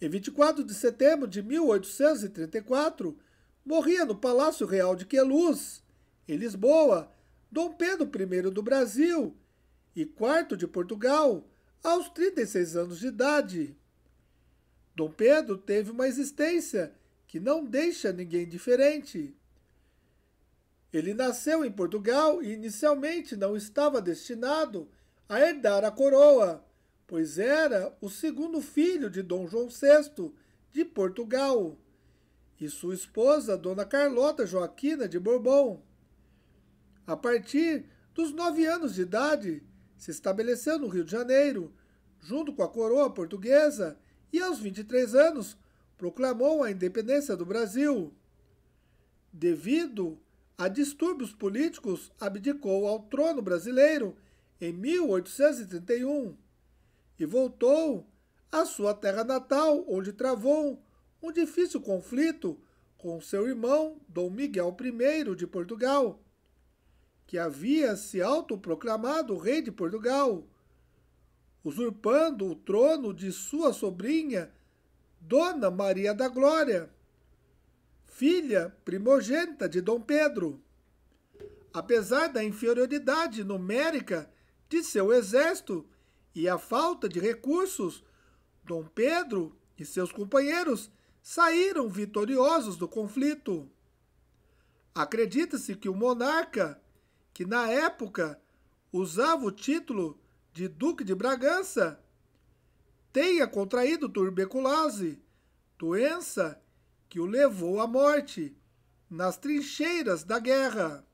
Em 24 de setembro de 1834, morria no Palácio Real de Queluz, em Lisboa, Dom Pedro I do Brasil e IV de Portugal, aos 36 anos de idade. Dom Pedro teve uma existência que não deixa ninguém diferente. Ele nasceu em Portugal e inicialmente não estava destinado a herdar a coroa, pois era o segundo filho de Dom João VI de Portugal e sua esposa, Dona Carlota Joaquina de Bourbon. A partir dos nove anos de idade, se estabeleceu no Rio de Janeiro, junto com a coroa portuguesa, e aos 23 anos proclamou a independência do Brasil. Devido a distúrbios políticos, abdicou ao trono brasileiro em 1831 e voltou à sua terra natal, onde travou um difícil conflito com seu irmão Dom Miguel I de Portugal, que havia se autoproclamado rei de Portugal, usurpando o trono de sua sobrinha, Dona Maria da Glória, filha primogênita de Dom Pedro. Apesar da inferioridade numérica de seu exército e a falta de recursos, Dom Pedro e seus companheiros saíram vitoriosos do conflito. Acredita-se que o monarca, que na época usava o título de Duque de Bragança, tenha contraído tuberculose, doença que o levou à morte nas trincheiras da guerra.